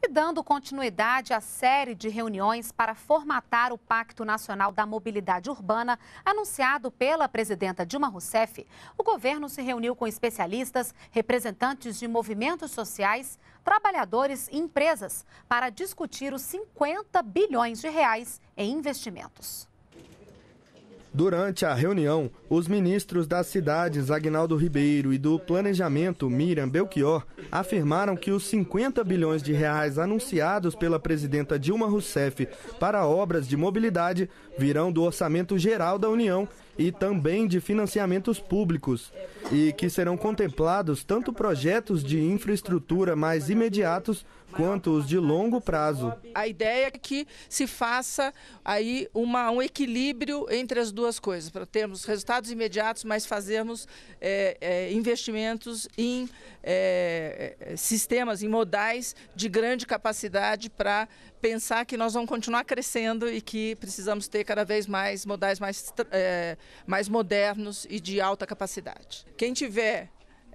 E dando continuidade à série de reuniões para formatar o Pacto Nacional da Mobilidade Urbana, anunciado pela presidenta Dilma Rousseff, o governo se reuniu com especialistas, representantes de movimentos sociais, trabalhadores e empresas para discutir os 50 bilhões de reais em investimentos. Durante a reunião, os ministros das cidades Agnaldo Ribeiro e do Planejamento Miriam Belchior afirmaram que os 50 bilhões de reais anunciados pela presidenta Dilma Rousseff para obras de mobilidade virão do orçamento geral da União e também de financiamentos públicos, e que serão contemplados tanto projetos de infraestrutura mais imediatos quanto os de longo prazo. A ideia é que se faça aí uma, um equilíbrio entre as duas coisas, para termos resultados imediatos, mas fazermos é, é, investimentos em é, é sistemas, em modais de grande capacidade para pensar que nós vamos continuar crescendo e que precisamos ter cada vez mais modais mais é, mais modernos e de alta capacidade. Quem tiver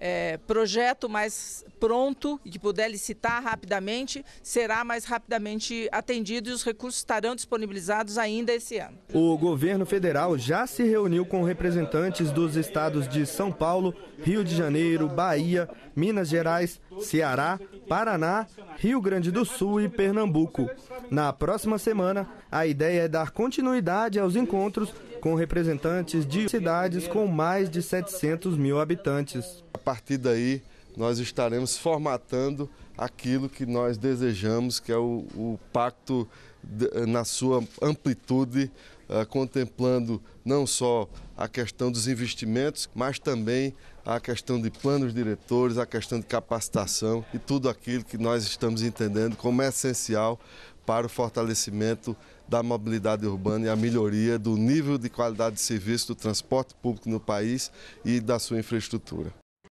é, projeto mais pronto e que puder licitar rapidamente, será mais rapidamente atendido e os recursos estarão disponibilizados ainda esse ano. O governo federal já se reuniu com representantes dos estados de São Paulo, Rio de Janeiro, Bahia, Minas Gerais, Ceará, Paraná, Rio Grande do Sul e Pernambuco. Na próxima semana, a ideia é dar continuidade aos encontros com representantes de cidades com mais de 700 mil habitantes. A partir daí, nós estaremos formatando aquilo que nós desejamos, que é o, o pacto de, eh, na sua amplitude, uh, contemplando não só a questão dos investimentos, mas também a questão de planos diretores, a questão de capacitação e tudo aquilo que nós estamos entendendo como essencial para o fortalecimento da mobilidade urbana e a melhoria do nível de qualidade de serviço do transporte público no país e da sua infraestrutura.